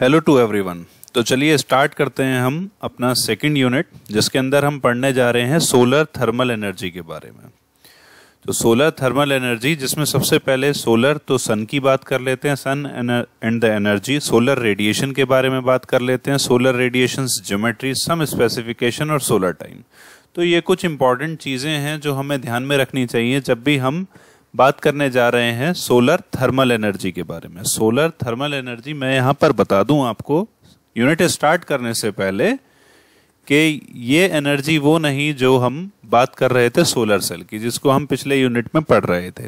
Hello to everyone तो चलिए start करते हैं हम अपना सेकंड यूनिट जिसके अंदर हम पढ़ने जा रहे हैं सोलर थर्मल एनर्जी के बारे में तो सोलर थर्मल एनर्जी जिसमें सबसे पहले सोलर तो सन की बात कर लेते हैं sun and the energy solar radiation के बारे में बात कर लेते हैं solar radiation geometry some specification और सोलर टाइम तो ये कुछ इंपॉर्टेंट चीज़ें हैं जो हमें ध्यान में रखनी चाहिए जब भी हम बात करने जा रहे हैं सोलर थर्मल एनर्जी के बारे में सोलर थर्मल एनर्जी मैं यहाँ पर बता दूं आपको यूनिट स्टार्ट करने से पहले कि ये एनर्जी वो नहीं जो हम बात कर रहे थे सोलर सेल की जिसको हम पिछले यूनिट में पढ़ रहे थे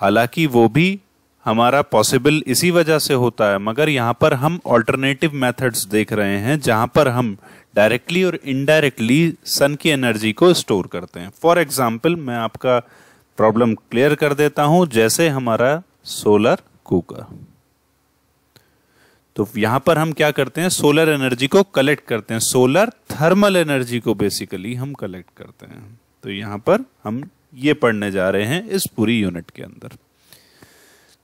हालांकि वो भी हमारा पॉसिबल इसी वजह से होता है मगर यहाँ पर हम ऑल्टरनेटिव मेथड्स देख रहे हैं जहाँ पर हम डायरेक्टली और इनडायरेक्टली सन की एनर्जी को स्टोर करते हैं फॉर एग्जाम्पल मैं आपका प्रॉब्लम क्लियर कर देता हूं जैसे हमारा सोलर कुकर तो यहां पर हम क्या करते हैं सोलर एनर्जी को कलेक्ट करते हैं सोलर थर्मल एनर्जी को बेसिकली हम कलेक्ट करते हैं तो यहां पर हम ये पढ़ने जा रहे हैं इस पूरी यूनिट के अंदर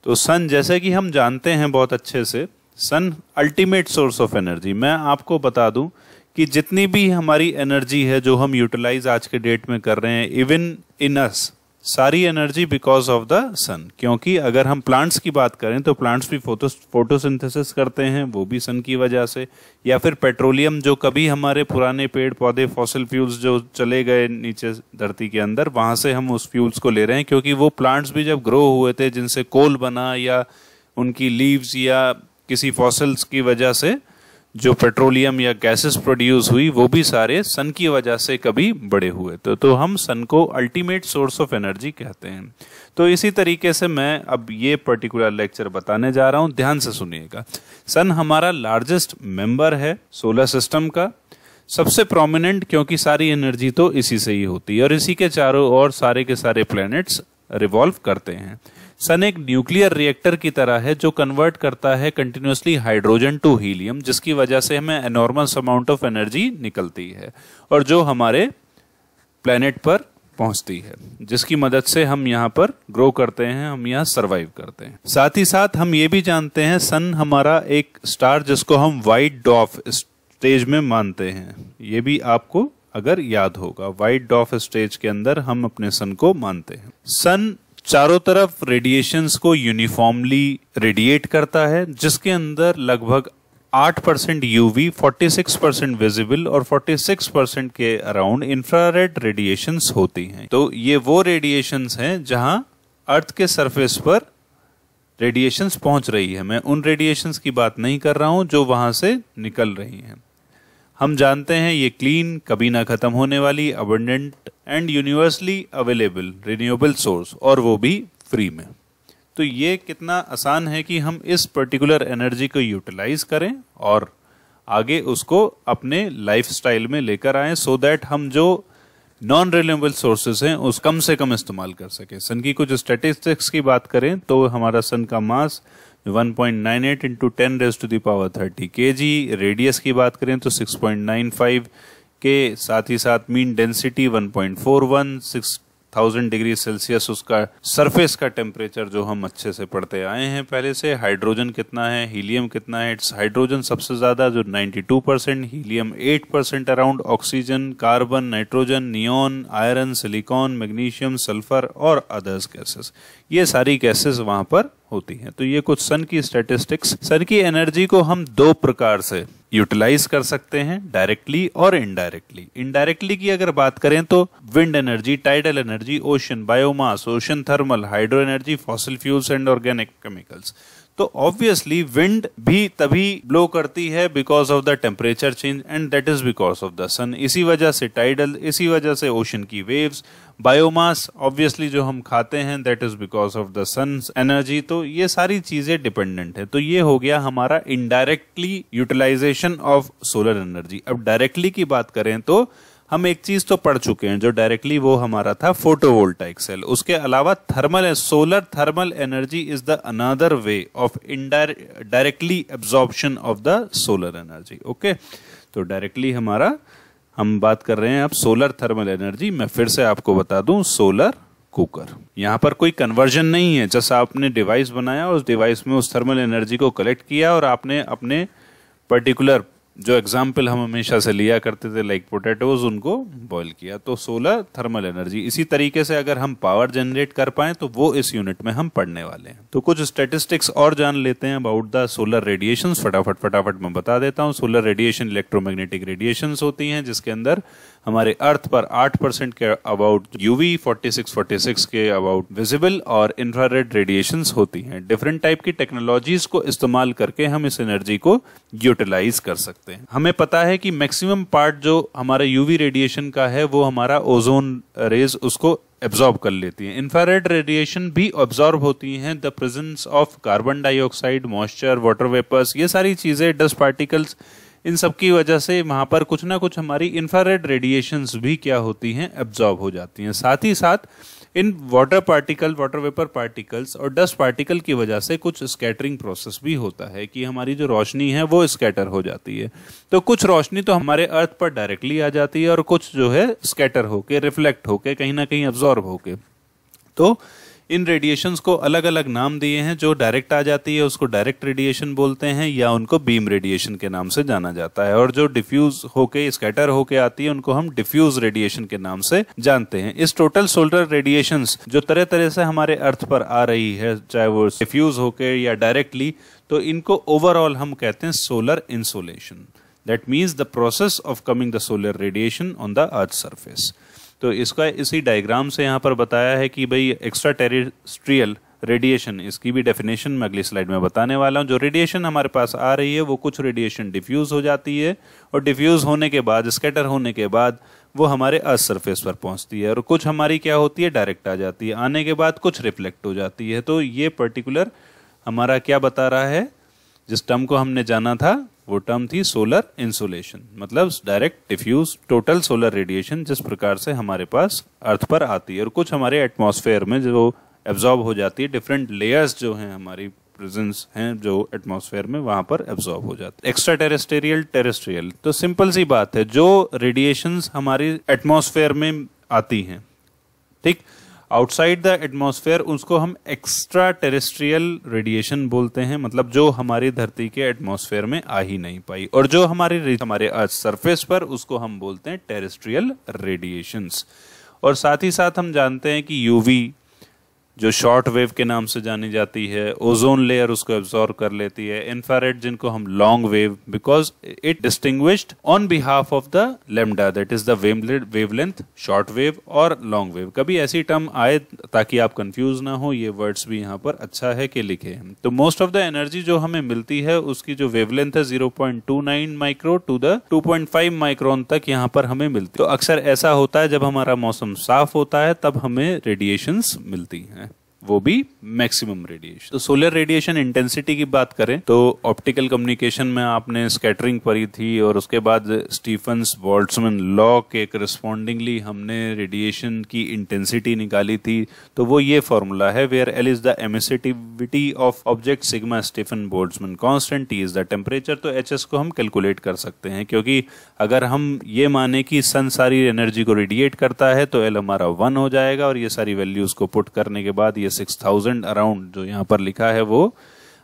तो सन जैसे कि हम जानते हैं बहुत अच्छे से sun ultimate source of energy मैं आपको बता दूं कि जितनी भी हमारी एनर्जी है जो हम यूटिलाइज आज के डेट में कर रहे हैं इवन इन अस सारी energy because of the sun क्योंकि अगर हम प्लांट्स की बात करें तो प्लांट्स भी फोटो फोटोसिंथेसिस करते हैं वो भी सन की वजह से या फिर पेट्रोलियम जो कभी हमारे पुराने पेड़ पौधे फॉसिल फ्यूल्स जो चले गए नीचे धरती के अंदर वहाँ से हम उस फ्यूल्स को ले रहे हैं क्योंकि वो प्लांट्स भी जब ग्रो हुए थे जिनसे कोल बना या उनकी लीव्स या किसी फॉसल्स की वजह से जो पेट्रोलियम या गैसेस प्रोड्यूस हुई वो भी सारे सन की वजह से कभी बड़े हुए तो तो हम सन को अल्टीमेट सोर्स ऑफ एनर्जी कहते हैं तो इसी तरीके से मैं अब ये पर्टिकुलर लेक्चर बताने जा रहा हूँ ध्यान से सुनिएगा सन हमारा लार्जेस्ट मेंबर है सोलर सिस्टम का सबसे प्रोमिनेंट क्योंकि सारी एनर्जी तो इसी से ही होती है और इसी के चारों ओर सारे के सारे प्लैनेट्स रिवॉल्व करते हैं सन एक न्यूक्लियर रिएक्टर की तरह है जो कन्वर्ट करता है कंटिन्यूसली हाइड्रोजन टू हीलियम जिसकी वजह से हमें एनॉर्मस अमाउंट ऑफ एनर्जी निकलती है और जो हमारे प्लेनेट पर पहुंचती है जिसकी मदद से हम यहाँ पर ग्रो करते हैं हम यहाँ सरवाइव करते हैं साथ ही साथ हम ये भी जानते हैं सन हमारा एक स्टार जिसको हम वाइट डॉफ स्टेज में मानते हैं ये भी आपको अगर याद होगा वाइट डॉफ स्टेज के अंदर हम अपने सन को मानते हैं सन चारों तरफ रेडिएशंस को यूनिफॉर्मली रेडिएट करता है जिसके अंदर लगभग 8 percent UV forty percent visible और 46 परसेंट के अराउंड इंफ्रारेड रेडिएशंस होती हैं तो ये वो रेडिएशंस हैं जहां अर्थ के सरफेस पर रेडिएशंस पहुंच रही है मैं उन रेडिएशंस की बात नहीं कर रहा हूं जो वहां से निकल रही हैं हम जानते हैं ये क्लीन कभी ना ख़त्म होने वाली abundant and universally available renewable source और वो भी फ्री में तो ये कितना आसान है कि हम इस पर्टिकुलर एनर्जी को यूटिलाइज करें और आगे उसको अपने लाइफस्टाइल में लेकर आए सो दैट हम जो नॉन रिन्यूएबल सोर्सेज हैं उस कम से कम इस्तेमाल कर सकें सन की कुछ स्टेटिस्टिक्स की बात करें तो हमारा सन का mass 1.98 into ten raise to the power thirty K G radius की बात करें तो 6.95 के साथ ही साथ mean density 1.41 six thousand degree Celsius उसका सरफेस का टेम्परेचर जो हम अच्छे से पढ़ते आए हैं पहले से हाइड्रोजन कितना है हीलियम कितना है इट्स हाइड्रोजन सबसे ज़्यादा जो 92 percent helium 8 percent around oxygen carbon nitrogen neon iron silicon magnesium sulphur और अदर्स गैसेस ये सारी गैसेस वहाँ पर होती हैं तो ये कुछ सन की स्टेटिस्टिक्स सन की एनर्जी को हम दो प्रकार से यूटिलाइज कर सकते हैं डायरेक्टली और इनडायरेक्टली इनडायरेक्टली की अगर बात करें तो wind energy tidal energy ocean biomass ocean thermal hydro energy fossil fuels and organic chemicals तो ऑब्वियसली विंड भी तभी ब्लो करती है because of the temperature change and that is because of the sun इसी वजह से टाइडल इसी वजह से ओशन की वेव्स बायोमास ऑब्वियसली जो हम खाते हैं that is because of the sun energy तो ये सारी चीजें डिपेंडेंट है तो ये हो गया हमारा indirectly utilization of solar energy अब डायरेक्टली की बात करें तो हम एक चीज तो पढ़ चुके हैं जो डायरेक्टली वो हमारा था फोटोवोल्टाइक सेल उसके अलावा thermal solar thermal energy is the another way of directly absorption of the solar energy okay तो डायरेक्टली हमारा हम बात कर रहे हैं अब सोलर थर्मल एनर्जी मैं फिर से आपको बता दूं सोलर कुकर यहाँ पर कोई कन्वर्जन नहीं है जैसा आपने डिवाइस बनाया उस डिवाइस में उस थर्मल एनर्जी को कलेक्ट किया और आपने अपने पर्टिकुलर जो एग्जाम्पल हम हमेशा से लिया करते थे लाइक पोटैटोज उनको बॉयल किया तो सोलर थर्मल एनर्जी इसी तरीके से अगर हम पावर जनरेट कर पाए तो वो इस यूनिट में हम पढ़ने वाले हैं तो कुछ स्टेटिस्टिक्स और जान लेते हैं अबाउट द सोलर रेडिएशन फटाफट फटाफट मैं बता देता हूँ सोलर रेडिएशन इलेक्ट्रोमैग्नेटिक रेडिएशन होती हैं जिसके अंदर हमारे अर्थ पर आठ परसेंट के अबाउट यूवी फोर्टी के अबाउट विजिबल और इंफ्रारेड रेडिएशन होती हैं डिफरेंट टाइप की टेक्नोलॉजीज को इस्तेमाल करके हम इस एनर्जी को यूटिलाइज कर सकते सकते हैं हमें पता है कि मैक्सिमम पार्ट जो हमारा यूवी रेडिएशन का है वो हमारा ओजोन रेज उसको एब्जॉर्ब कर लेती है इंफ्रारेड रेडिएशन भी ऑब्जॉर्ब होती हैं the presence of carbon dioxide moisture water vapours ये सारी चीज़ें डस्ट पार्टिकल्स इन सब की वजह से वहाँ पर कुछ ना कुछ हमारी इंफ्रारेड रेडिएशंस भी क्या होती हैं एब्जॉर्ब हो जाती हैं साथ ही साथ इन water particle water vapour particles और डस्ट पार्टिकल की वजह से कुछ स्कैटरिंग प्रोसेस भी होता है कि हमारी जो रोशनी है वो स्कैटर हो जाती है तो कुछ रोशनी तो हमारे अर्थ पर डायरेक्टली आ जाती है और कुछ जो है स्कैटर होके रिफ्लेक्ट होके कहीं ना कहीं ऑब्जॉर्ब होके तो इन रेडिएशंस को अलग अलग नाम दिए हैं जो डायरेक्ट आ जाती है उसको डायरेक्ट रेडिएशन बोलते हैं या उनको बीम रेडिएशन के नाम से जाना जाता है और जो डिफ्यूज होके स्कैटर होके आती है उनको हम डिफ्यूज रेडिएशन के नाम से जानते हैं इस टोटल सोलर रेडिएशन जो तरह तरह से हमारे अर्थ पर आ रही है चाहे वो डिफ्यूज होके या डायरेक्टली तो इनको ओवरऑल हम कहते हैं solar insolation that means the process of coming the solar radiation on the earth surface तो इसका इसी डायग्राम से यहाँ पर बताया है कि भाई एक्स्ट्रा टेरिस्ट्रियल रेडिएशन इसकी भी डेफिनेशन मैं अगली स्लाइड में बताने वाला हूँ जो रेडिएशन हमारे पास आ रही है वो कुछ रेडिएशन डिफ्यूज़ हो जाती है और डिफ्यूज़ होने के बाद स्केटर होने के बाद वो हमारे अर्थ सरफेस पर पहुंचती है और कुछ हमारी क्या होती है डायरेक्ट आ जाती है आने के बाद कुछ रिफ्लेक्ट हो जाती है तो ये पर्टिकुलर हमारा क्या बता रहा है जिस टर्म को हमने जाना था वो टर्म थी सोलर इंसुलेशन मतलब direct diffuse total solar radiation जिस प्रकार से हमारे पास अर्थ पर आती है और कुछ हमारे एटमॉस्फेयर में जो एब्जॉर्ब हो जाती है डिफरेंट लेयर्स जो हैं हमारी प्रेजेंस हैं जो एटमॉस्फेयर में वहां पर एब्जॉर्ब हो जाते हैं एक्स्ट्रा टेरेस्टेरियल टेरेस्ट्रियल तो सिंपल सी बात है जो रेडिएशन हमारी एटमोसफेयर में आती हैं ठीक आउटसाइड द एटमोसफेयर उसको हम एक्स्ट्रा टेरेस्ट्रियल रेडिएशन बोलते हैं मतलब जो हमारी धरती के एटमोसफेयर में आ ही नहीं पाई और जो हमारे हमारे अर्थ सरफेस पर उसको हम बोलते हैं टेरेस्ट्रियल रेडिएशंस और साथ ही साथ हम जानते हैं कि यूवी जो शॉर्ट वेव के नाम से जानी जाती है ओजोन लेयर उसको एब्जॉर्व कर लेती है इन्फ्रारेड जिनको हम long wave because it distinguished on behalf of the lambda that is the wavelength short wave और लॉन्ग वेव कभी ऐसी टर्म आए ताकि आप कंफ्यूज ना हो ये वर्ड्स भी यहाँ पर अच्छा है कि लिखे तो मोस्ट ऑफ द एनर्जी जो हमें मिलती है उसकी जो वेवलेंथ है zero micro to the two micron तक यहाँ पर हमें मिलती है तो अक्सर ऐसा होता है जब हमारा मौसम साफ होता है तब हमें रेडिएशन मिलती है वो भी मैक्सिमम रेडिएशन तो सोलर रेडिएशन इंटेंसिटी की बात करें तो ऑप्टिकल कम्युनिकेशन में आपने स्कैटरिंग पढ़ी थी और उसके बाद स्टीफन्स वॉल्ट्समैन लॉ के करस्पॉन्डिंगली हमने रेडिएशन की इंटेंसिटी निकाली थी तो वो ये फॉर्मूला है where L is the emissivity of object sigma Stefan Boltzmann constant T is the temperature तो एच को हम कैलकुलेट कर सकते हैं क्योंकि अगर हम ये माने कि सन सारी एनर्जी को रेडिएट करता है तो एल हमारा वन हो जाएगा और ये सारी वैल्यूज को पुट करने के बाद ये सिक्स थाउजेंड अराउंड जो यहाँ पर लिखा है वो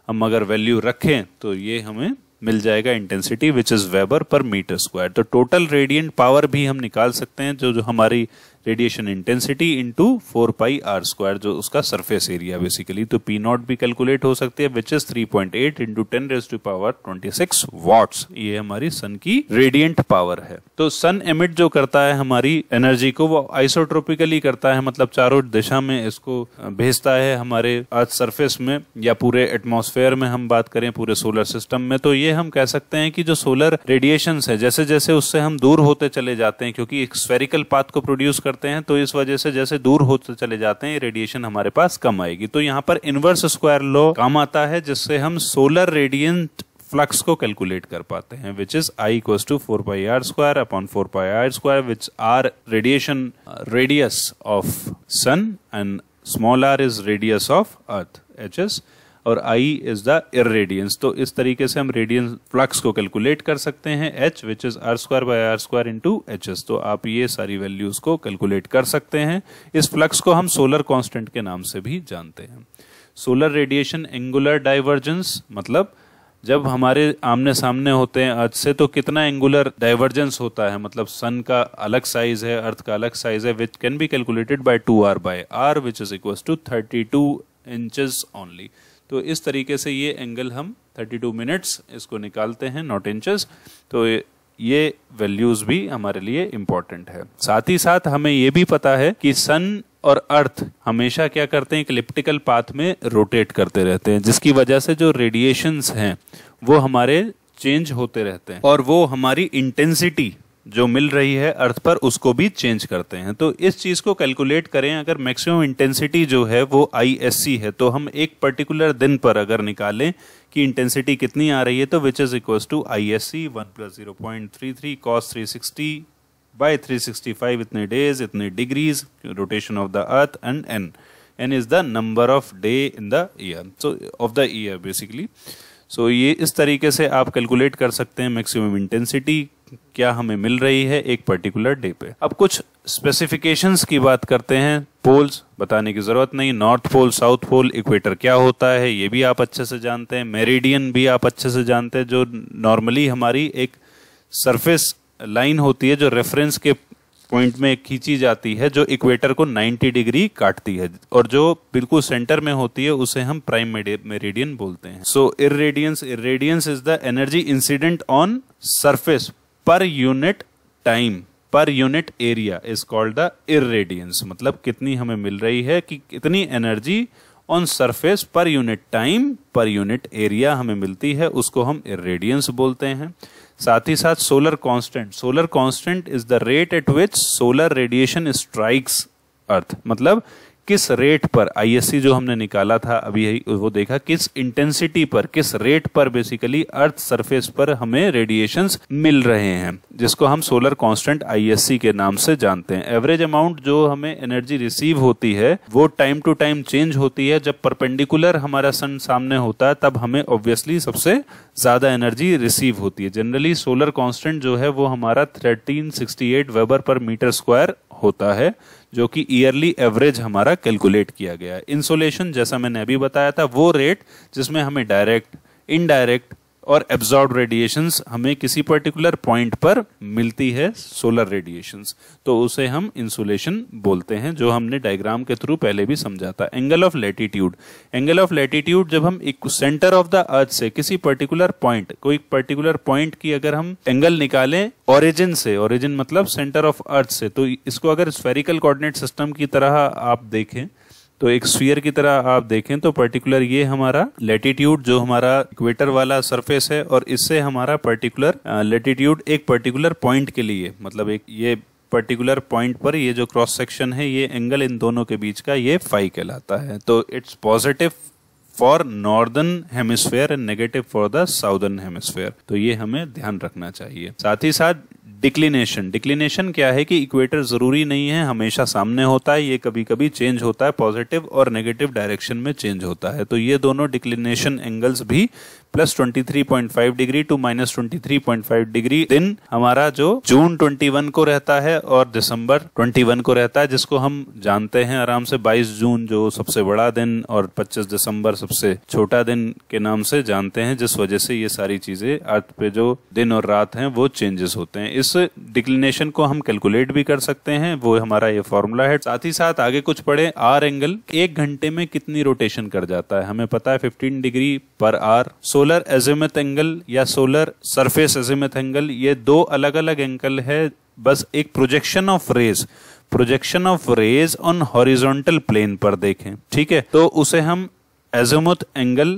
हम अगर वैल्यू रखें तो ये हमें मिल जाएगा intensity which is weber per metre square तो टोटल रेडियंट पावर भी हम निकाल सकते हैं जो जो हमारी radiation intensity into four pi R square जो उसका सरफेस एरिया बेसिकली तो पी नॉट भी कैलकुलेट हो सकती है which is 3.8 point eight into ten raise to power twenty six watts ये हमारी सन की रेडियंट पावर है तो सन एमिट जो करता है हमारी एनर्जी को वो आइसोट्रोपिकली करता है मतलब चारों दिशा में इसको भेजता है हमारे अर्थ सरफेस में या पूरे एटमोसफेयर में हम बात करें पूरे सोलर सिस्टम में तो ये हम कह सकते हैं कि जो सोलर रेडिएशन है जैसे जैसे उससे हम दूर होते चले जाते हैं क्योंकि एक स्वेरिकल पाथ को प्रोड्यूस कर करते हैं तो इस वजह से जैसे दूर होते चले जाते हैं रेडिएशन हमारे पास कम आएगी तो यहाँ पर इनवर्स स्क्वायर लॉ काम आता है जिससे हम सोलर रेडियंट फ्लक्स को कैलकुलेट कर पाते हैं which is I equal to four pi R square upon four pi R square which R radiation radius of sun and small R is radius of earth H is और I is the irradiance तो इस तरीके से हम radiance flux को calculate कर सकते हैं H which is R square by R square into H S तो आप ये सारी वैल्यूज को कैलकुलेट कर सकते हैं इस फ्लक्स को हम सोलर कॉन्स्टेंट के नाम से भी जानते हैं सोलर रेडिएशन एंगुलर डाइवर्जेंस मतलब जब हमारे आमने सामने होते हैं अर्थ से तो कितना एंगुलर डाइवर्जेंस होता है मतलब सन का अलग साइज है अर्थ का अलग साइज है which can be calculated by two R by R which is equal to thirty two inches only तो इस तरीके से ये एंगल हम 32 मिनट्स इसको निकालते हैं नॉट इंचेस तो ये वैल्यूज भी हमारे लिए इम्पोर्टेंट है साथ ही साथ हमें ये भी पता है कि सन और अर्थ हमेशा क्या करते हैं क्लिप्टिकल पाथ में रोटेट करते रहते हैं जिसकी वजह से जो रेडिएशंस हैं वो हमारे चेंज होते रहते हैं और वो हमारी इंटेंसिटी जो मिल रही है अर्थ पर उसको भी चेंज करते हैं तो इस चीज़ को कैलकुलेट करें अगर मैक्सिमम इंटेंसिटी जो है वो आईएससी है तो हम एक पर्टिकुलर दिन पर अगर निकालें कि इंटेंसिटी कितनी आ रही है तो which is equals to I S C one plus zero point three three cos three sixty by three sixty five इतने डेज इतने degrees rotation of the earth and N N is the number of day in the year so of the year basically so ये इस तरीके से आप calculate कर सकते हैं मैक्सिमम इंटेंसिटी क्या हमें मिल रही है एक पर्टिकुलर डे पे अब कुछ स्पेसिफिकेशंस की बात करते हैं पोल्स बताने की जरूरत नहीं North Pole South Pole equator क्या होता है ये भी आप अच्छे से जानते हैं मेरिडियन भी आप अच्छे से जानते हैं जो नॉर्मली हमारी एक सरफेस लाइन होती है जो रेफरेंस के पॉइंट में खींची जाती है जो इक्वेटर को 90 डिग्री काटती है और जो बिल्कुल सेंटर में होती है उसे हम प्राइम मेरिडियन बोलते हैं so irradiance irradiance is the energy incident on surface per unit time per unit area is called the irradiance मतलब कितनी हमें मिल रही है कि कितनी energy on surface per unit time per unit area हमें मिलती है उसको हम इरेडियंस बोलते हैं साथ ही साथ solar constant solar constant is the rate at which solar radiation strikes earth मतलब किस रेट पर आईएससी जो हमने निकाला था अभी वो देखा किस इंटेंसिटी पर किस रेट पर बेसिकली अर्थ सरफेस पर हमें रेडिएशन मिल रहे हैं जिसको हम सोलर कांस्टेंट आईएससी के नाम से जानते हैं एवरेज अमाउंट जो हमें एनर्जी रिसीव होती है वो टाइम टू टाइम चेंज होती है जब परपेंडिकुलर हमारा सन सामने होता है तब हमें ऑब्वियसली सबसे ज्यादा एनर्जी रिसीव होती है जनरली सोलर कॉन्स्टेंट जो है वो हमारा eight weber per metre square होता है जो कि ईयरली एवरेज हमारा कैलकुलेट किया गया है इंसोलेशन जैसा मैंने अभी बताया था वो रेट जिसमें हमें डायरेक्ट इनडायरेक्ट और एब्जॉर्ब रेडिएशंस हमें किसी पर्टिकुलर पॉइंट पर मिलती है सोलर रेडिएशंस तो उसे हम इंसुलेशन बोलते हैं जो हमने डायग्राम के थ्रू पहले भी समझा था angle of latitude angle of latitude जब हम एक सेंटर ऑफ द अर्थ से किसी पर्टिकुलर पॉइंट कोई पर्टिकुलर पॉइंट की अगर हम एंगल निकालें ओरिजिन से ओरिजिन मतलब सेंटर ऑफ अर्थ से तो इसको अगर स्फेरिकल कोऑर्डिनेट सिस्टम की तरह आप देखें तो एक स्वीयर की तरह आप देखें तो पर्टिकुलर ये हमारा लेटीट्यूड जो हमारा इक्वेटर वाला सरफेस है और इससे हमारा पर्टिकुलर लेटीट्यूड एक पर्टिकुलर पॉइंट के लिए मतलब एक ये पर्टिकुलर पॉइंट पर ये जो क्रॉस सेक्शन है ये एंगल इन दोनों के बीच का ये फाई कहलाता है तो it's positive for northern hemisphere and negative for the southern hemisphere तो ये हमें ध्यान रखना चाहिए साथ ही साथ डिक्लिनेशन डिक्लिनेशन क्या है कि इक्वेटर ज़रूरी नहीं है हमेशा सामने होता है ये कभी कभी चेंज होता है पॉजिटिव और नेगेटिव डायरेक्शन में चेंज होता है तो ये दोनों डिक्लिनेशन एंगल्स भी plus five degree to minus five degree दिन हमारा जो जून 21 को रहता है और दिसंबर 21 को रहता है जिसको हम जानते हैं आराम से 22 जून जो सबसे बड़ा दिन और 25 दिसंबर सबसे छोटा दिन के नाम से जानते हैं जिस वजह से ये सारी चीजें अर्थ पे जो दिन और रात हैं वो चेंजेस होते हैं इस डिक्लिनेशन को हम कैलकुलेट भी कर सकते हैं वो हमारा ये फॉर्मूला है साथ ही साथ आगे कुछ पढ़े आर एंगल एक घंटे में कितनी रोटेशन कर जाता है हमें पता है fifteen degree per hour so solar azimuth angle या सोलर सरफेस एजिमथ एंगल ये दो अलग अलग एंगल है बस एक projection of rays projection of rays on horizontal plane पर देखें ठीक है तो उसे हम azimuth angle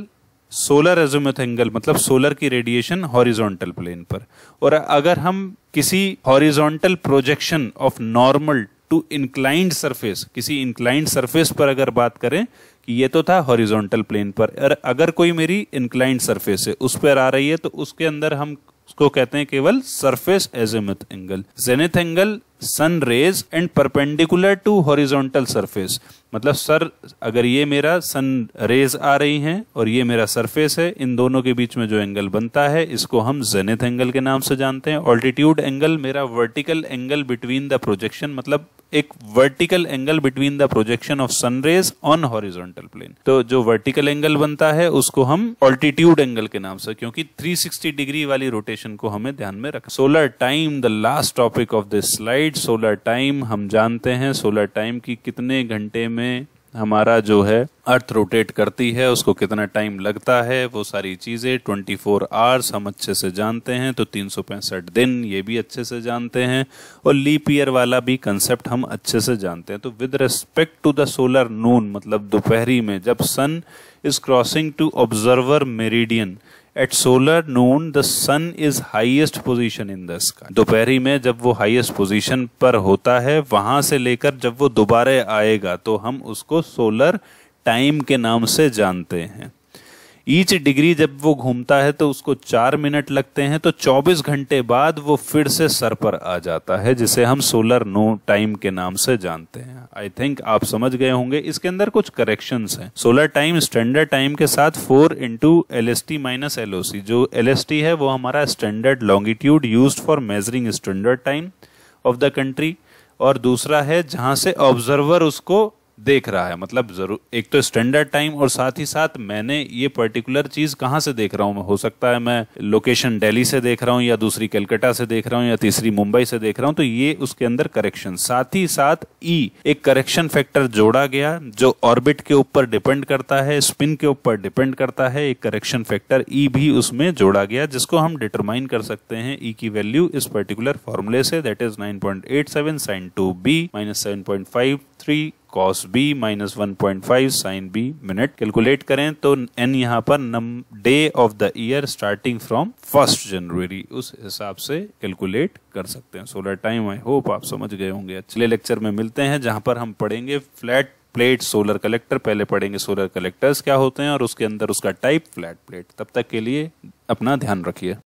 solar azimuth angle मतलब सोलर की रेडिएशन हॉरिजॉन्टल प्लेन पर और अगर हम किसी horizontal projection of normal to inclined surface किसी इंक्लाइंड सरफेस पर अगर बात करें कि ये तो था हॉरिजॉन्टल प्लेन पर और अगर कोई मेरी इंक्लाइंड सरफेस है उस पर आ रही है तो उसके अंदर हम उसको कहते हैं केवल surface azimuth angle zenith angle sun rays and perpendicular to horizontal surface मतलब सर अगर ये मेरा सन रेज आ रही हैं और ये मेरा सरफेस है इन दोनों के बीच में जो एंगल बनता है इसको हम जेनेथ एंगल के नाम से जानते हैं ऑल्टीट्यूड एंगल मेरा vertical angle between the projection मतलब एक vertical angle between the projection of sun rays on horizontal plane तो जो वर्टिकल एंगल बनता है उसको हम ऑल्टीट्यूड एंगल के नाम से क्योंकि 360 डिग्री वाली रोटेशन को हमें ध्यान में रख solar time the last topic of this slide average solar time हम जानते हैं सोलर टाइम की कितने घंटे में हमारा जो है अर्थ रोटेट करती है उसको कितना टाइम लगता है वो सारी चीज़ें 24 फोर आवर्स हम अच्छे से जानते हैं तो तीन दिन ये भी अच्छे से जानते हैं और लीप ईयर वाला भी कंसेप्ट हम अच्छे से जानते हैं तो with respect to the solar noon मतलब दोपहरी में जब sun is crossing to observer meridian. At solar noon the sun is highest position in the sky दोपहरी में जब वो हाइएस्ट पोजिशन पर होता है वहां से लेकर जब वो दोबारा आएगा तो हम उसको सोलर टाइम के नाम से जानते हैं ईच डिग्री जब वो घूमता है तो उसको चार मिनट लगते हैं तो 24 घंटे बाद वो फिर से सर पर आ जाता है जिसे हम सोलर नो टाइम के नाम से जानते हैं आई थिंक आप समझ गए होंगे इसके अंदर कुछ करेक्शन है सोलर टाइम स्टैंडर्ड टाइम के साथ four into L S T minus L O C जो एल एस टी है वो हमारा standard longitude use for measuring standard time of the country और दूसरा है जहां से ऑब्जर्वर उसको देख रहा है मतलब जरूर एक तो स्टैंडर्ड टाइम और साथ ही साथ मैंने ये पर्टिकुलर चीज़ कहाँ से देख रहा हूँ हो सकता है मैं लोकेशन दिल्ली से देख रहा हूँ या दूसरी कलकत्ता से देख रहा हूँ या तीसरी मुंबई से देख रहा हूँ तो ये उसके अंदर करेक्शन साथ ही साथ ई e, एक करेक्शन फैक्टर जोड़ा गया जो ऑर्बिट के ऊपर डिपेंड करता है स्पिन के ऊपर डिपेंड करता है एक करेक्शन फैक्टर ई भी उसमें जोड़ा गया जिसको हम डिटरमाइन कर सकते हैं ई e की वैल्यू इस पर्टिकुलर फॉर्मुले से that is nine point eight seven sine two B minus seven point five three cos B minus one point five sine B minute calculate करें तो एन यहाँ पर num day of the year starting from first January उस हिसाब से calculate कर सकते हैं सोलर टाइम आई होप आप समझ गए होंगे अच्छे लेक्चर में मिलते हैं जहां पर हम पढ़ेंगे फ्लैट प्लेट सोलर कलेक्टर पहले पढ़ेंगे सोलर कलेक्टर्स क्या होते हैं और उसके अंदर उसका टाइप फ्लैट प्लेट तब तक के लिए अपना ध्यान रखिए